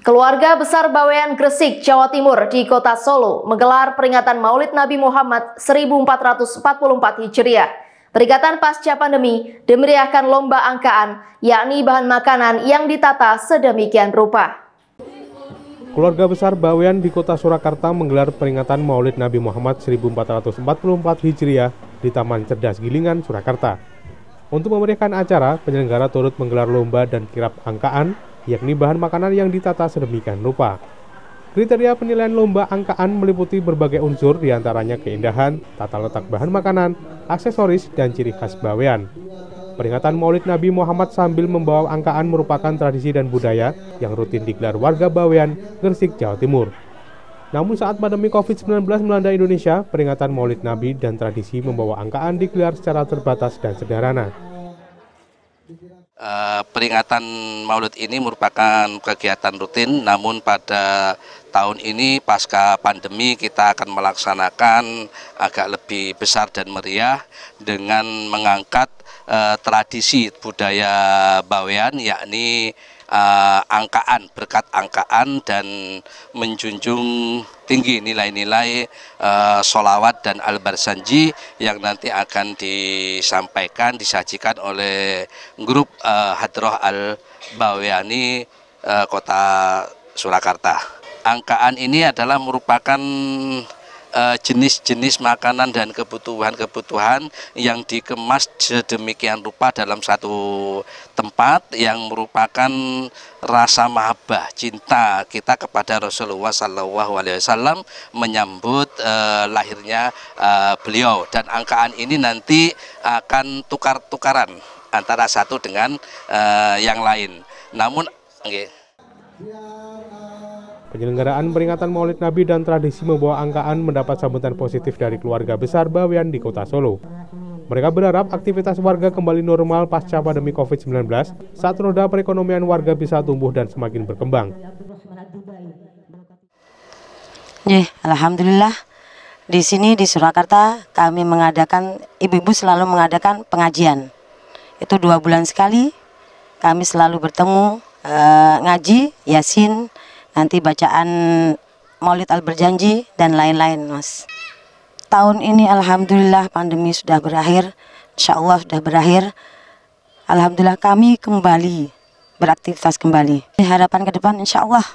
Keluarga besar Bawean Gresik, Jawa Timur di kota Solo menggelar peringatan Maulid Nabi Muhammad 1444 Hijriah. Peringatan pasca pandemi dimeriahkan lomba angkaan, yakni bahan makanan yang ditata sedemikian rupa. Keluarga besar Bawean di kota Surakarta menggelar peringatan Maulid Nabi Muhammad 1444 Hijriah di Taman Cerdas Gilingan, Surakarta. Untuk memeriahkan acara, penyelenggara turut menggelar lomba dan kirap angkaan yakni bahan makanan yang ditata sedemikian rupa. Kriteria penilaian lomba angkaan meliputi berbagai unsur diantaranya keindahan, tata letak bahan makanan, aksesoris, dan ciri khas bawean. Peringatan maulid Nabi Muhammad sambil membawa angkaan merupakan tradisi dan budaya yang rutin digelar warga bawean, Gresik, Jawa Timur. Namun saat pandemi COVID-19 melanda Indonesia, peringatan maulid Nabi dan tradisi membawa angkaan digelar secara terbatas dan sederhana. Eh, peringatan Maulid ini merupakan kegiatan rutin, namun pada tahun ini pasca pandemi kita akan melaksanakan agak lebih besar dan meriah dengan mengangkat eh, tradisi budaya Bawean yakni uh, angkaan, berkat angkaan dan menjunjung tinggi nilai-nilai uh, eh, solawat dan al-barsanji yang nanti akan disampaikan, disajikan oleh grup uh, Hadroh al-Bawiani uh, kota Surakarta. Angkaan ini adalah merupakan Eh, jenis-jenis makanan dan kebutuhan-kebutuhan yang dikemas sedemikian rupa dalam satu tempat yang merupakan rasa mahabbah cinta kita kepada Rasulullah Sallallahu Alaihi Wasallam menyambut eh, lahirnya eh, beliau dan angkaan ini nanti akan tukar-tukaran antara satu dengan eh, yang lain namun okay. Ya. Penyelenggaraan peringatan Maulid Nabi dan tradisi membawa angkaan mendapat sambutan positif dari keluarga besar Bawean di Kota Solo. Mereka berharap aktivitas warga kembali normal pasca pandemi COVID-19 saat roda perekonomian warga bisa tumbuh dan semakin berkembang. Nih, Alhamdulillah, di sini di Surakarta kami mengadakan, ibu-ibu selalu mengadakan pengajian. Itu dua bulan sekali, kami selalu bertemu, eh, ngaji, yasin, nanti bacaan Maulid Al-Berjanji dan lain-lain Mas. Tahun ini Alhamdulillah pandemi sudah berakhir, Insya Allah sudah berakhir. Alhamdulillah kami kembali beraktivitas kembali. Harapan ke depan Insya Allah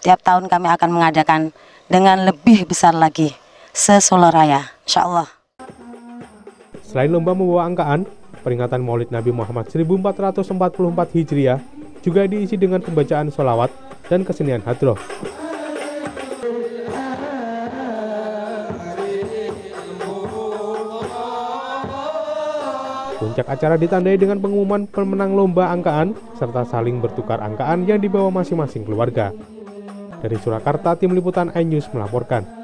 tiap tahun kami akan mengadakan dengan lebih besar lagi sesolar raya Insya Allah. Selain lomba membawa angkaan, peringatan Maulid Nabi Muhammad 1444 Hijriah juga diisi dengan pembacaan solawat dan kesenian hadroh. Puncak acara ditandai dengan pengumuman pemenang lomba angkaan serta saling bertukar angkaan yang dibawa masing-masing keluarga. Dari Surakarta, tim liputan iNews melaporkan.